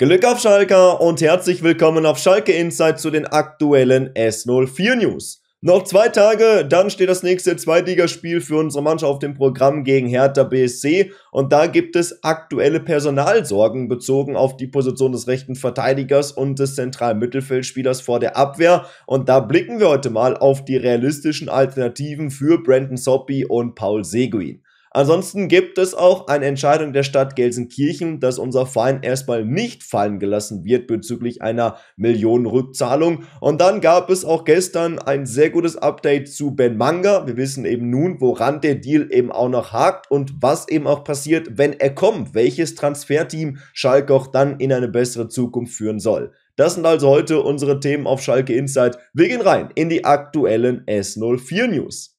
Glück auf Schalke und herzlich willkommen auf Schalke Insight zu den aktuellen S04 News. Noch zwei Tage, dann steht das nächste Zweitligaspiel für unsere Mannschaft auf dem Programm gegen Hertha BSC und da gibt es aktuelle Personalsorgen bezogen auf die Position des rechten Verteidigers und des zentralen Mittelfeldspielers vor der Abwehr und da blicken wir heute mal auf die realistischen Alternativen für Brandon Soppy und Paul Seguin. Ansonsten gibt es auch eine Entscheidung der Stadt Gelsenkirchen, dass unser Verein erstmal nicht fallen gelassen wird bezüglich einer Millionenrückzahlung. Und dann gab es auch gestern ein sehr gutes Update zu Ben Manga. Wir wissen eben nun, woran der Deal eben auch noch hakt und was eben auch passiert, wenn er kommt, welches Transferteam Schalke auch dann in eine bessere Zukunft führen soll. Das sind also heute unsere Themen auf Schalke Insight. Wir gehen rein in die aktuellen S04 News.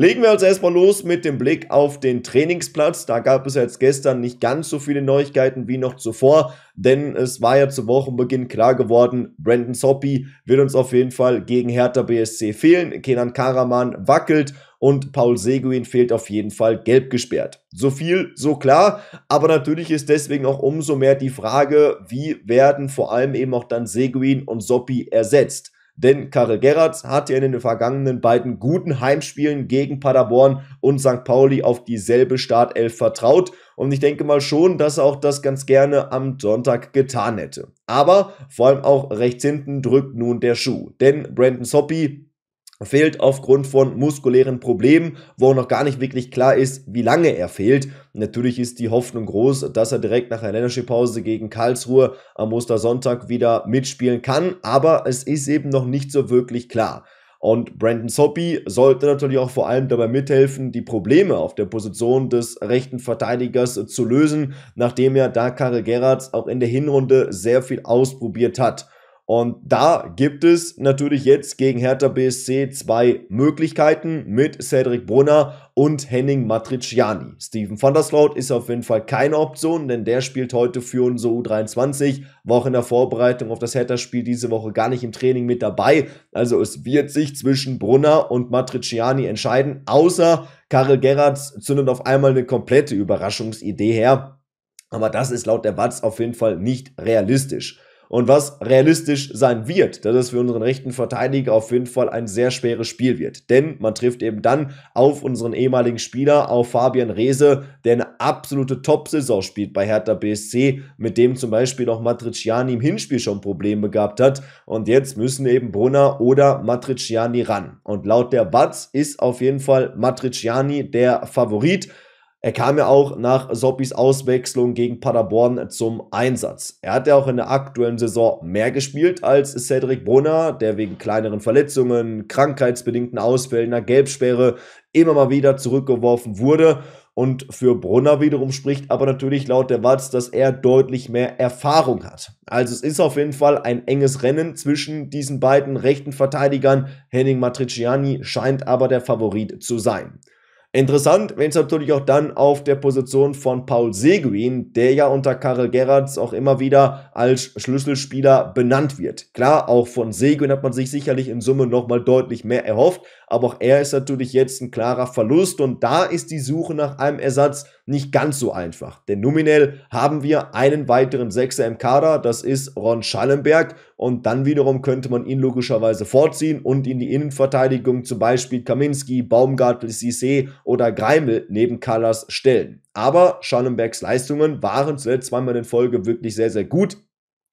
Legen wir also erstmal los mit dem Blick auf den Trainingsplatz. Da gab es jetzt gestern nicht ganz so viele Neuigkeiten wie noch zuvor, denn es war ja zu Wochenbeginn klar geworden, Brandon Soppy wird uns auf jeden Fall gegen Hertha BSC fehlen. Kenan Karaman wackelt und Paul Seguin fehlt auf jeden Fall gelb gesperrt. So viel, so klar, aber natürlich ist deswegen auch umso mehr die Frage, wie werden vor allem eben auch dann Seguin und Soppi ersetzt denn Karel Gerrards hat ja in den vergangenen beiden guten Heimspielen gegen Paderborn und St. Pauli auf dieselbe Startelf vertraut und ich denke mal schon, dass er auch das ganz gerne am Sonntag getan hätte. Aber vor allem auch rechts hinten drückt nun der Schuh, denn Brandon Soppy fehlt aufgrund von muskulären Problemen, wo noch gar nicht wirklich klar ist, wie lange er fehlt. Natürlich ist die Hoffnung groß, dass er direkt nach der Länderspielpause gegen Karlsruhe am Ostersonntag wieder mitspielen kann, aber es ist eben noch nicht so wirklich klar. Und Brandon Soppy sollte natürlich auch vor allem dabei mithelfen, die Probleme auf der Position des rechten Verteidigers zu lösen, nachdem ja da Karel Gerrards auch in der Hinrunde sehr viel ausprobiert hat. Und da gibt es natürlich jetzt gegen Hertha BSC zwei Möglichkeiten mit Cedric Brunner und Henning Matriciani. Steven van der Sloot ist auf jeden Fall keine Option, denn der spielt heute für unsere U23, war auch in der Vorbereitung auf das Hertha-Spiel diese Woche gar nicht im Training mit dabei. Also es wird sich zwischen Brunner und Matriciani entscheiden, außer Karel Gerrards zündet auf einmal eine komplette Überraschungsidee her. Aber das ist laut der Watz auf jeden Fall nicht realistisch und was realistisch sein wird, dass es für unseren rechten Verteidiger auf jeden Fall ein sehr schweres Spiel wird. Denn man trifft eben dann auf unseren ehemaligen Spieler, auf Fabian Reese, der eine absolute Top-Saison spielt bei Hertha BSC, mit dem zum Beispiel auch Matriciani im Hinspiel schon Probleme gehabt hat. Und jetzt müssen eben Brunner oder Matriciani ran. Und laut der Batz ist auf jeden Fall Matriciani der Favorit. Er kam ja auch nach Soppis Auswechslung gegen Paderborn zum Einsatz. Er hat ja auch in der aktuellen Saison mehr gespielt als Cedric Brunner, der wegen kleineren Verletzungen, krankheitsbedingten Ausfällen, einer Gelbsperre immer mal wieder zurückgeworfen wurde. Und für Brunner wiederum spricht aber natürlich laut der Watz, dass er deutlich mehr Erfahrung hat. Also es ist auf jeden Fall ein enges Rennen zwischen diesen beiden rechten Verteidigern. Henning Matriciani scheint aber der Favorit zu sein. Interessant, wenn es natürlich auch dann auf der Position von Paul Seguin, der ja unter Karel Gerrards auch immer wieder als Schlüsselspieler benannt wird. Klar, auch von Seguin hat man sich sicherlich in Summe nochmal deutlich mehr erhofft, aber auch er ist natürlich jetzt ein klarer Verlust und da ist die Suche nach einem Ersatz nicht ganz so einfach. Denn nominell haben wir einen weiteren Sechser im Kader, das ist Ron Schallenberg. Und dann wiederum könnte man ihn logischerweise vorziehen und in die Innenverteidigung zum Beispiel Kaminski, Baumgartel, Cissé oder Greimel neben Kallas stellen. Aber Schallenbergs Leistungen waren zuletzt zweimal in Folge wirklich sehr, sehr gut.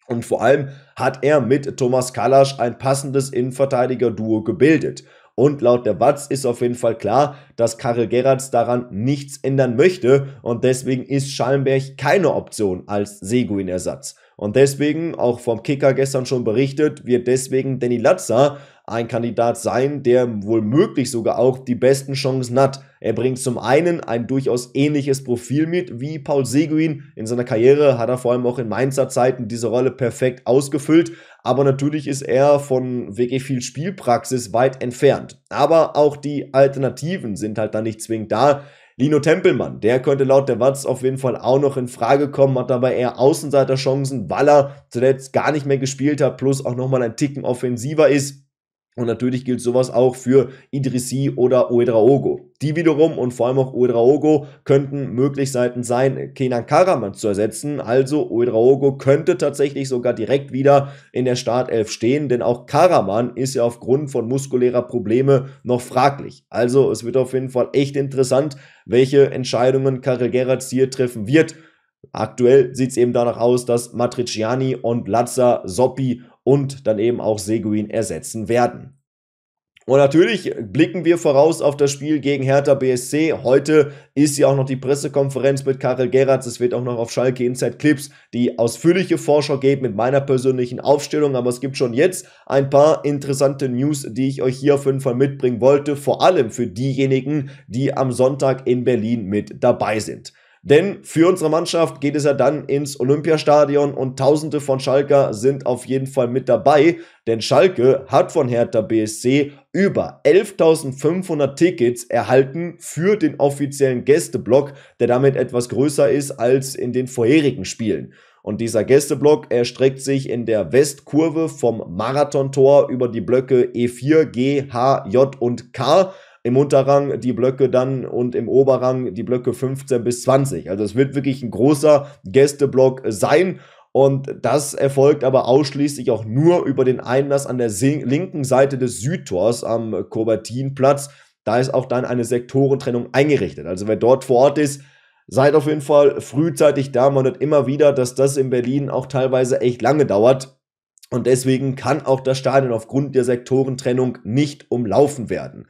Und vor allem hat er mit Thomas Kalasch ein passendes Innenverteidiger-Duo gebildet. Und laut der Watz ist auf jeden Fall klar, dass Karel Gerrards daran nichts ändern möchte und deswegen ist Schallenberg keine Option als Seguin-Ersatz. Und deswegen, auch vom Kicker gestern schon berichtet, wird deswegen Danny Latzer ein Kandidat sein, der wohlmöglich sogar auch die besten Chancen hat. Er bringt zum einen ein durchaus ähnliches Profil mit wie Paul Seguin. In seiner Karriere hat er vor allem auch in Mainzer Zeiten diese Rolle perfekt ausgefüllt. Aber natürlich ist er von wirklich viel Spielpraxis weit entfernt. Aber auch die Alternativen sind halt da nicht zwingend da. Lino Tempelmann, der könnte laut der Watz auf jeden Fall auch noch in Frage kommen, hat dabei eher Außenseiterchancen, weil er zuletzt gar nicht mehr gespielt hat, plus auch nochmal ein Ticken offensiver ist. Und natürlich gilt sowas auch für Idrissi oder Uedraogo. Die wiederum und vor allem auch Uedraogo könnten Möglichkeiten sein, Kenan Karaman zu ersetzen. Also Uedraogo könnte tatsächlich sogar direkt wieder in der Startelf stehen, denn auch Karaman ist ja aufgrund von muskulärer Probleme noch fraglich. Also es wird auf jeden Fall echt interessant, welche Entscheidungen Karel Gerrards hier treffen wird. Aktuell sieht es eben danach aus, dass Matriciani und Lazza, Soppi und dann eben auch Seguin ersetzen werden. Und natürlich blicken wir voraus auf das Spiel gegen Hertha BSC. Heute ist ja auch noch die Pressekonferenz mit Karel Geratz. Es wird auch noch auf Schalke Inside Clips die ausführliche Vorschau geben mit meiner persönlichen Aufstellung. Aber es gibt schon jetzt ein paar interessante News, die ich euch hier auf jeden Fall mitbringen wollte. Vor allem für diejenigen, die am Sonntag in Berlin mit dabei sind. Denn für unsere Mannschaft geht es ja dann ins Olympiastadion und Tausende von Schalker sind auf jeden Fall mit dabei. Denn Schalke hat von Hertha BSC über 11.500 Tickets erhalten für den offiziellen Gästeblock, der damit etwas größer ist als in den vorherigen Spielen. Und dieser Gästeblock erstreckt sich in der Westkurve vom Marathontor über die Blöcke E4, G, H, J und K im Unterrang die Blöcke dann und im Oberrang die Blöcke 15 bis 20. Also es wird wirklich ein großer Gästeblock sein. Und das erfolgt aber ausschließlich auch nur über den Einlass an der linken Seite des Südtors am Kobertinplatz. Da ist auch dann eine Sektorentrennung eingerichtet. Also wer dort vor Ort ist, seid auf jeden Fall frühzeitig da. Man hört immer wieder, dass das in Berlin auch teilweise echt lange dauert. Und deswegen kann auch das Stadion aufgrund der Sektorentrennung nicht umlaufen werden.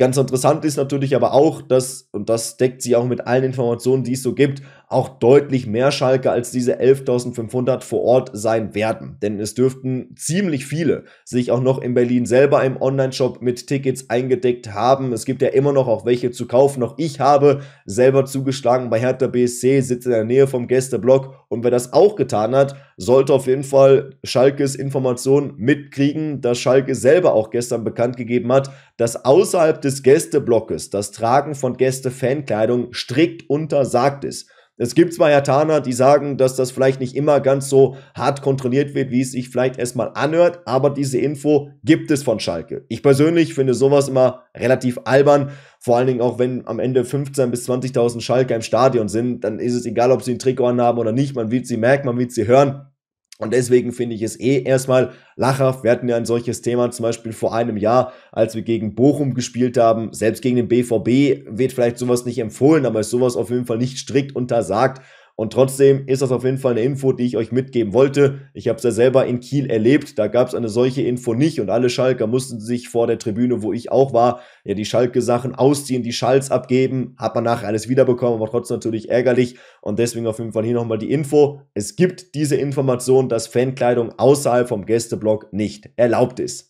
Ganz interessant ist natürlich aber auch, dass, und das deckt sich auch mit allen Informationen, die es so gibt, auch deutlich mehr Schalke als diese 11.500 vor Ort sein werden. Denn es dürften ziemlich viele sich auch noch in Berlin selber im Online-Shop mit Tickets eingedeckt haben. Es gibt ja immer noch auch welche zu kaufen. Auch ich habe selber zugeschlagen bei Hertha BSC, sitze in der Nähe vom Gästeblock. Und wer das auch getan hat, sollte auf jeden Fall Schalkes Informationen mitkriegen, dass Schalke selber auch gestern bekannt gegeben hat, dass außerhalb des Gästeblockes das Tragen von Gäste-Fankleidung strikt untersagt ist. Es gibt zwar Japaner, die sagen, dass das vielleicht nicht immer ganz so hart kontrolliert wird, wie es sich vielleicht erstmal anhört, aber diese Info gibt es von Schalke. Ich persönlich finde sowas immer relativ albern, vor allen Dingen auch wenn am Ende 15.000 bis 20.000 Schalke im Stadion sind, dann ist es egal, ob sie ein Trikot anhaben oder nicht, man wird sie merken, man wird sie hören. Und deswegen finde ich es eh erstmal lachhaft. Wir hatten ja ein solches Thema zum Beispiel vor einem Jahr, als wir gegen Bochum gespielt haben. Selbst gegen den BVB wird vielleicht sowas nicht empfohlen, aber ist sowas auf jeden Fall nicht strikt untersagt. Und trotzdem ist das auf jeden Fall eine Info, die ich euch mitgeben wollte. Ich habe es ja selber in Kiel erlebt. Da gab es eine solche Info nicht und alle Schalker mussten sich vor der Tribüne, wo ich auch war, ja die Schalke-Sachen ausziehen, die Schals abgeben. Hat man nachher alles wiederbekommen, aber trotzdem natürlich ärgerlich. Und deswegen auf jeden Fall hier nochmal die Info. Es gibt diese Information, dass Fankleidung außerhalb vom Gästeblock nicht erlaubt ist.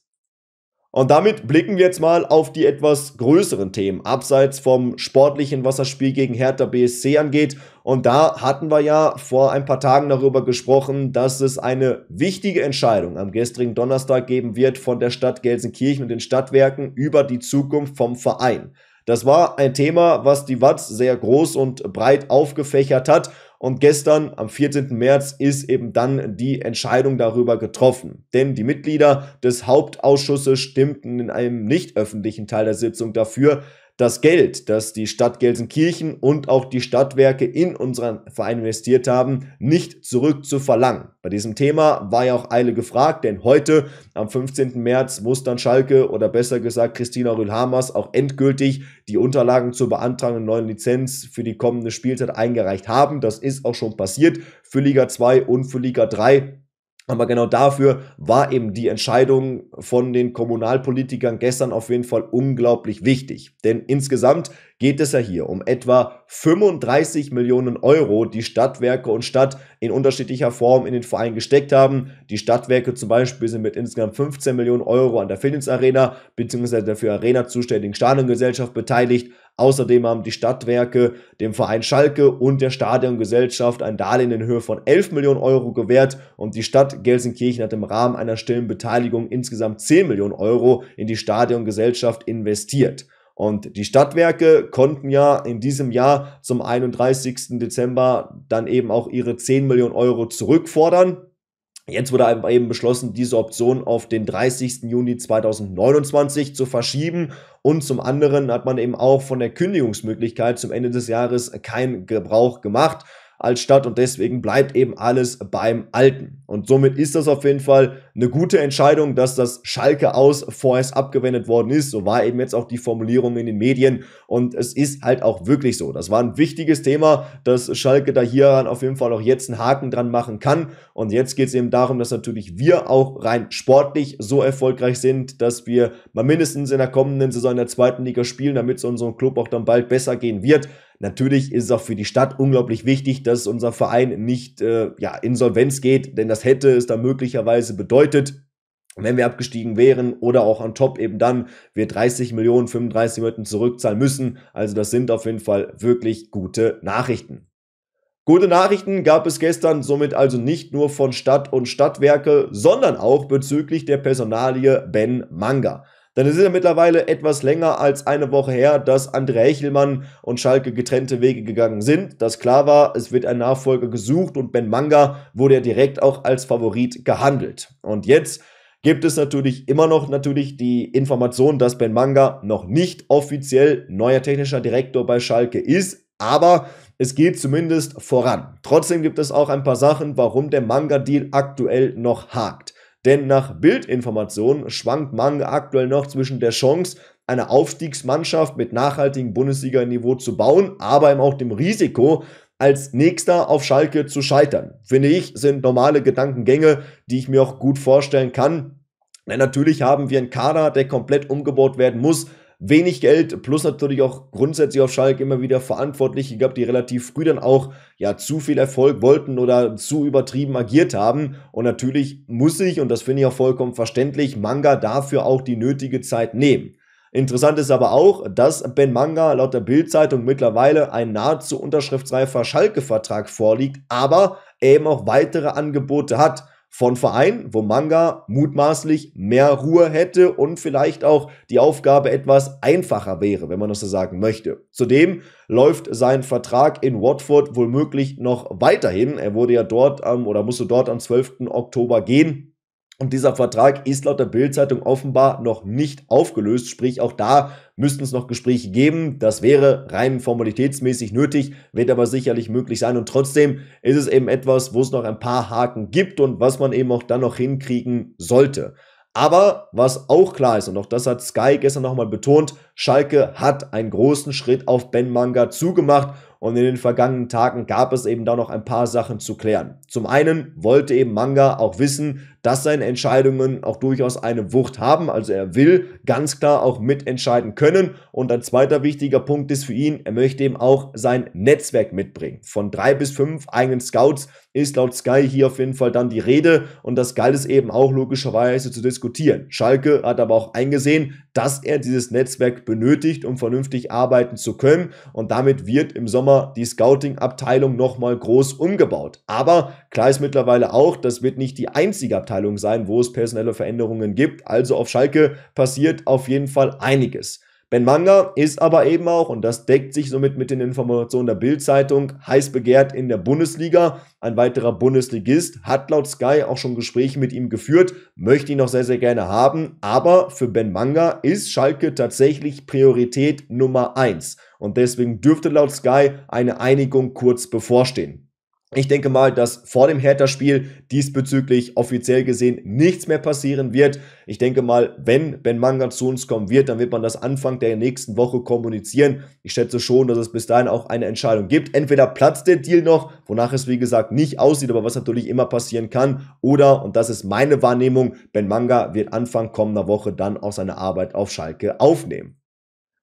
Und damit blicken wir jetzt mal auf die etwas größeren Themen, abseits vom sportlichen, was das Spiel gegen Hertha BSC angeht. Und da hatten wir ja vor ein paar Tagen darüber gesprochen, dass es eine wichtige Entscheidung am gestrigen Donnerstag geben wird von der Stadt Gelsenkirchen und den Stadtwerken über die Zukunft vom Verein. Das war ein Thema, was die Watz sehr groß und breit aufgefächert hat. Und gestern, am 14. März, ist eben dann die Entscheidung darüber getroffen. Denn die Mitglieder des Hauptausschusses stimmten in einem nicht öffentlichen Teil der Sitzung dafür, das Geld, das die Stadt Gelsenkirchen und auch die Stadtwerke in unseren Verein investiert haben, nicht zurückzuverlangen. Bei diesem Thema war ja auch Eile gefragt, denn heute, am 15. März, muss dann Schalke oder besser gesagt Christina rühl Rühlhamers auch endgültig die Unterlagen zur beantragenden neuen Lizenz für die kommende Spielzeit eingereicht haben. Das ist auch schon passiert für Liga 2 und für Liga 3. Aber genau dafür war eben die Entscheidung von den Kommunalpolitikern gestern auf jeden Fall unglaublich wichtig. Denn insgesamt geht es ja hier um etwa 35 Millionen Euro, die Stadtwerke und Stadt in unterschiedlicher Form in den Verein gesteckt haben. Die Stadtwerke zum Beispiel sind mit insgesamt 15 Millionen Euro an der Finance Arena bzw. der für Arena zuständigen Stadiongesellschaft beteiligt. Außerdem haben die Stadtwerke dem Verein Schalke und der Stadiongesellschaft ein Darlehen in Höhe von 11 Millionen Euro gewährt und die Stadt Gelsenkirchen hat im Rahmen einer stillen Beteiligung insgesamt 10 Millionen Euro in die Stadiongesellschaft investiert. Und die Stadtwerke konnten ja in diesem Jahr zum 31. Dezember dann eben auch ihre 10 Millionen Euro zurückfordern. Jetzt wurde eben beschlossen, diese Option auf den 30. Juni 2029 zu verschieben. Und zum anderen hat man eben auch von der Kündigungsmöglichkeit zum Ende des Jahres keinen Gebrauch gemacht als Stadt und deswegen bleibt eben alles beim Alten. Und somit ist das auf jeden Fall eine gute Entscheidung, dass das Schalke aus vorerst abgewendet worden ist. So war eben jetzt auch die Formulierung in den Medien. Und es ist halt auch wirklich so. Das war ein wichtiges Thema, dass Schalke da hieran auf jeden Fall auch jetzt einen Haken dran machen kann. Und jetzt geht es eben darum, dass natürlich wir auch rein sportlich so erfolgreich sind, dass wir mal mindestens in der kommenden Saison in der zweiten Liga spielen, damit es unserem Club auch dann bald besser gehen wird. Natürlich ist es auch für die Stadt unglaublich wichtig, dass unser Verein nicht äh, ja, insolvenz geht, denn das hätte es dann möglicherweise bedeutet bedeutet, wenn wir abgestiegen wären oder auch on top eben dann, wir 30 Millionen 35 Millionen zurückzahlen müssen. Also das sind auf jeden Fall wirklich gute Nachrichten. Gute Nachrichten gab es gestern somit also nicht nur von Stadt und Stadtwerke, sondern auch bezüglich der Personalie Ben Manga. Denn es ist ja mittlerweile etwas länger als eine Woche her, dass André Echelmann und Schalke getrennte Wege gegangen sind. Das klar war, es wird ein Nachfolger gesucht und Ben Manga wurde ja direkt auch als Favorit gehandelt. Und jetzt gibt es natürlich immer noch natürlich die Information, dass Ben Manga noch nicht offiziell neuer technischer Direktor bei Schalke ist, aber es geht zumindest voran. Trotzdem gibt es auch ein paar Sachen, warum der Manga-Deal aktuell noch hakt. Denn nach Bildinformationen schwankt Mang aktuell noch zwischen der Chance, eine Aufstiegsmannschaft mit nachhaltigem Bundesliga-Niveau zu bauen, aber eben auch dem Risiko, als nächster auf Schalke zu scheitern. Finde ich, sind normale Gedankengänge, die ich mir auch gut vorstellen kann. Denn natürlich haben wir einen Kader, der komplett umgebaut werden muss wenig Geld plus natürlich auch grundsätzlich auf Schalke immer wieder Verantwortliche gehabt, die relativ früh dann auch ja zu viel Erfolg wollten oder zu übertrieben agiert haben. Und natürlich muss ich, und das finde ich auch vollkommen verständlich, Manga dafür auch die nötige Zeit nehmen. Interessant ist aber auch, dass Ben Manga laut der Bildzeitung mittlerweile ein nahezu unterschriftsreifer Schalke-Vertrag vorliegt, aber eben auch weitere Angebote hat von Verein, wo Manga mutmaßlich mehr Ruhe hätte und vielleicht auch die Aufgabe etwas einfacher wäre, wenn man das so sagen möchte. Zudem läuft sein Vertrag in Watford wohl möglich noch weiterhin. Er wurde ja dort am oder musste dort am 12. Oktober gehen. Und dieser Vertrag ist laut der Bildzeitung offenbar noch nicht aufgelöst, sprich auch da müssten es noch Gespräche geben. Das wäre rein formalitätsmäßig nötig, wird aber sicherlich möglich sein. Und trotzdem ist es eben etwas, wo es noch ein paar Haken gibt und was man eben auch dann noch hinkriegen sollte. Aber was auch klar ist, und auch das hat Sky gestern nochmal betont, Schalke hat einen großen Schritt auf Ben Manga zugemacht und in den vergangenen Tagen gab es eben da noch ein paar Sachen zu klären. Zum einen wollte eben Manga auch wissen, dass seine Entscheidungen auch durchaus eine Wucht haben, also er will ganz klar auch mitentscheiden können. Und ein zweiter wichtiger Punkt ist für ihn, er möchte eben auch sein Netzwerk mitbringen. Von drei bis fünf eigenen Scouts ist laut Sky hier auf jeden Fall dann die Rede und das galt es eben auch logischerweise zu diskutieren. Schalke hat aber auch eingesehen, dass er dieses Netzwerk benötigt, um vernünftig arbeiten zu können. Und damit wird im Sommer die Scouting-Abteilung nochmal groß umgebaut. Aber klar ist mittlerweile auch, das wird nicht die einzige Abteilung sein, wo es personelle Veränderungen gibt. Also auf Schalke passiert auf jeden Fall einiges. Ben Manga ist aber eben auch, und das deckt sich somit mit den Informationen der Bild-Zeitung, heiß begehrt in der Bundesliga. Ein weiterer Bundesligist hat laut Sky auch schon Gespräche mit ihm geführt, möchte ihn noch sehr, sehr gerne haben. Aber für Ben Manga ist Schalke tatsächlich Priorität Nummer 1. Und deswegen dürfte laut Sky eine Einigung kurz bevorstehen. Ich denke mal, dass vor dem Hertha-Spiel diesbezüglich offiziell gesehen nichts mehr passieren wird. Ich denke mal, wenn Ben Manga zu uns kommen wird, dann wird man das Anfang der nächsten Woche kommunizieren. Ich schätze schon, dass es bis dahin auch eine Entscheidung gibt. Entweder platzt der Deal noch, wonach es wie gesagt nicht aussieht, aber was natürlich immer passieren kann, oder, und das ist meine Wahrnehmung, Ben Manga wird Anfang kommender Woche dann auch seine Arbeit auf Schalke aufnehmen.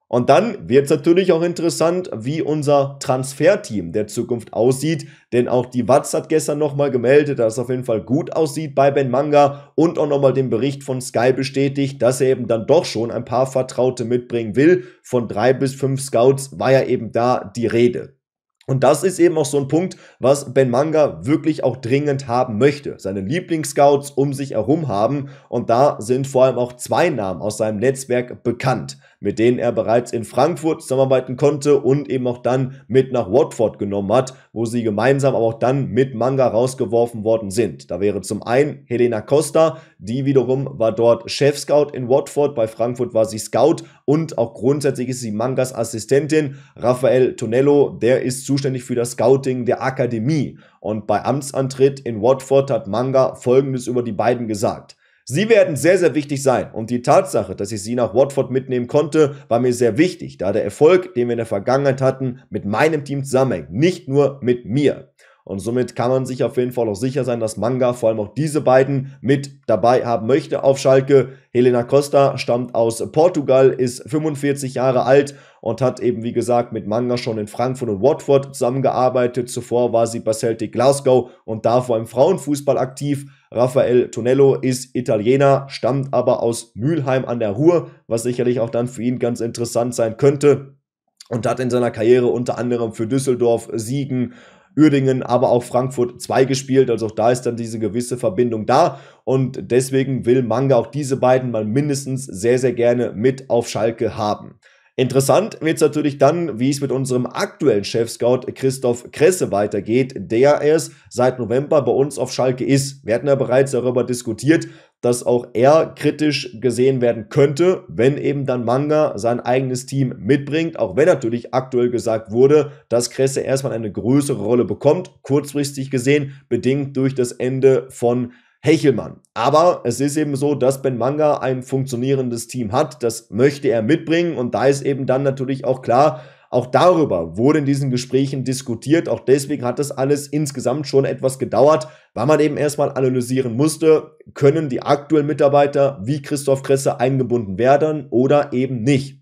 Und dann wird es natürlich auch interessant, wie unser Transferteam der Zukunft aussieht, denn auch die Watz hat gestern nochmal gemeldet, dass es auf jeden Fall gut aussieht bei Ben Manga und auch nochmal den Bericht von Sky bestätigt, dass er eben dann doch schon ein paar Vertraute mitbringen will. Von drei bis fünf Scouts war ja eben da die Rede. Und das ist eben auch so ein Punkt, was Ben Manga wirklich auch dringend haben möchte. Seine Lieblingsscouts um sich herum haben und da sind vor allem auch zwei Namen aus seinem Netzwerk bekannt mit denen er bereits in Frankfurt zusammenarbeiten konnte und eben auch dann mit nach Watford genommen hat, wo sie gemeinsam aber auch dann mit Manga rausgeworfen worden sind. Da wäre zum einen Helena Costa, die wiederum war dort Chef-Scout in Watford, bei Frankfurt war sie Scout und auch grundsätzlich ist sie Mangas Assistentin. Rafael Tonello, der ist zuständig für das Scouting der Akademie und bei Amtsantritt in Watford hat Manga folgendes über die beiden gesagt. Sie werden sehr, sehr wichtig sein und die Tatsache, dass ich sie nach Watford mitnehmen konnte, war mir sehr wichtig, da der Erfolg, den wir in der Vergangenheit hatten, mit meinem Team zusammenhängt, nicht nur mit mir. Und somit kann man sich auf jeden Fall auch sicher sein, dass Manga vor allem auch diese beiden mit dabei haben möchte auf Schalke. Helena Costa stammt aus Portugal, ist 45 Jahre alt und hat eben, wie gesagt, mit Manga schon in Frankfurt und Watford zusammengearbeitet. Zuvor war sie bei Celtic Glasgow und da vor allem Frauenfußball aktiv. Rafael Tonello ist Italiener, stammt aber aus Mülheim an der Ruhr, was sicherlich auch dann für ihn ganz interessant sein könnte und hat in seiner Karriere unter anderem für Düsseldorf, Siegen, Uerdingen, aber auch Frankfurt 2 gespielt. Also auch da ist dann diese gewisse Verbindung da. Und deswegen will Manga auch diese beiden mal mindestens sehr, sehr gerne mit auf Schalke haben. Interessant wird es natürlich dann, wie es mit unserem aktuellen Chef-Scout Christoph Kresse weitergeht, der erst seit November bei uns auf Schalke ist. Wir hatten ja bereits darüber diskutiert, dass auch er kritisch gesehen werden könnte, wenn eben dann Manga sein eigenes Team mitbringt, auch wenn natürlich aktuell gesagt wurde, dass Kresse erstmal eine größere Rolle bekommt, kurzfristig gesehen, bedingt durch das Ende von Hechelmann. Aber es ist eben so, dass Ben Manga ein funktionierendes Team hat. Das möchte er mitbringen. Und da ist eben dann natürlich auch klar, auch darüber wurde in diesen Gesprächen diskutiert. Auch deswegen hat das alles insgesamt schon etwas gedauert, weil man eben erstmal analysieren musste, können die aktuellen Mitarbeiter wie Christoph Kresse eingebunden werden oder eben nicht.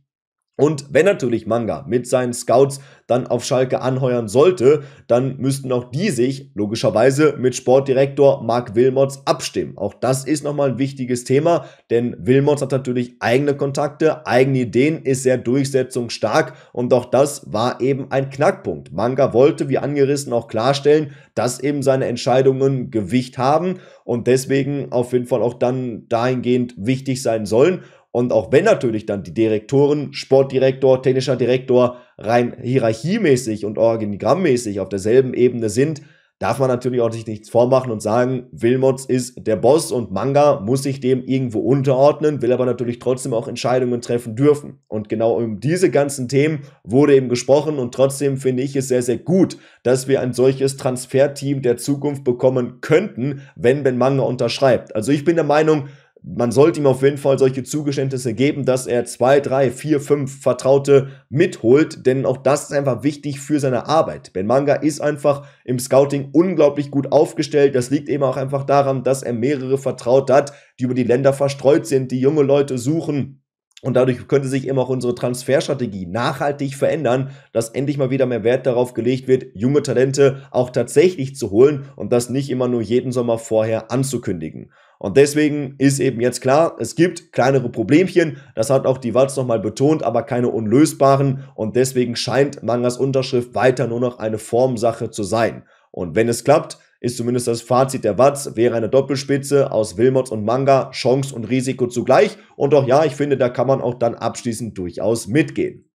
Und wenn natürlich Manga mit seinen Scouts dann auf Schalke anheuern sollte, dann müssten auch die sich logischerweise mit Sportdirektor Mark Wilmots abstimmen. Auch das ist nochmal ein wichtiges Thema, denn Wilmots hat natürlich eigene Kontakte, eigene Ideen, ist sehr durchsetzungsstark und auch das war eben ein Knackpunkt. Manga wollte, wie angerissen, auch klarstellen, dass eben seine Entscheidungen Gewicht haben und deswegen auf jeden Fall auch dann dahingehend wichtig sein sollen. Und auch wenn natürlich dann die Direktoren, Sportdirektor, technischer Direktor rein hierarchiemäßig und organigrammmäßig auf derselben Ebene sind, darf man natürlich auch sich nichts vormachen und sagen, Wilmots ist der Boss und Manga muss sich dem irgendwo unterordnen, will aber natürlich trotzdem auch Entscheidungen treffen dürfen. Und genau um diese ganzen Themen wurde eben gesprochen und trotzdem finde ich es sehr, sehr gut, dass wir ein solches Transferteam der Zukunft bekommen könnten, wenn Ben Manga unterschreibt. Also ich bin der Meinung, man sollte ihm auf jeden Fall solche Zugeständnisse geben, dass er zwei, drei, vier, fünf Vertraute mitholt, denn auch das ist einfach wichtig für seine Arbeit. Ben Manga ist einfach im Scouting unglaublich gut aufgestellt. Das liegt eben auch einfach daran, dass er mehrere Vertraute hat, die über die Länder verstreut sind, die junge Leute suchen. Und dadurch könnte sich eben auch unsere Transferstrategie nachhaltig verändern, dass endlich mal wieder mehr Wert darauf gelegt wird, junge Talente auch tatsächlich zu holen und das nicht immer nur jeden Sommer vorher anzukündigen. Und deswegen ist eben jetzt klar, es gibt kleinere Problemchen, das hat auch die Watz nochmal betont, aber keine unlösbaren und deswegen scheint Mangas Unterschrift weiter nur noch eine Formsache zu sein. Und wenn es klappt, ist zumindest das Fazit der Watz, wäre eine Doppelspitze aus Wilmots und Manga Chance und Risiko zugleich und auch ja, ich finde, da kann man auch dann abschließend durchaus mitgehen.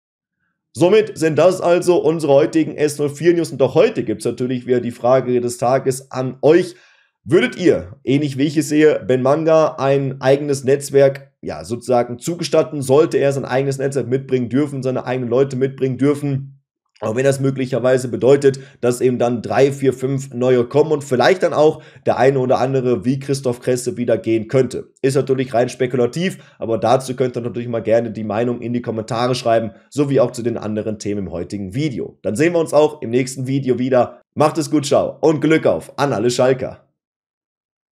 Somit sind das also unsere heutigen S04 News und auch heute gibt es natürlich wieder die Frage des Tages an euch. Würdet ihr, ähnlich wie ich es sehe, Ben Manga ein eigenes Netzwerk ja sozusagen zugestatten, sollte er sein eigenes Netzwerk mitbringen dürfen, seine eigenen Leute mitbringen dürfen? Aber wenn das möglicherweise bedeutet, dass eben dann drei, vier, fünf neue kommen und vielleicht dann auch der eine oder andere wie Christoph Kresse wieder gehen könnte. Ist natürlich rein spekulativ, aber dazu könnt ihr natürlich mal gerne die Meinung in die Kommentare schreiben, sowie auch zu den anderen Themen im heutigen Video. Dann sehen wir uns auch im nächsten Video wieder. Macht es gut, ciao und Glück auf an alle Schalker.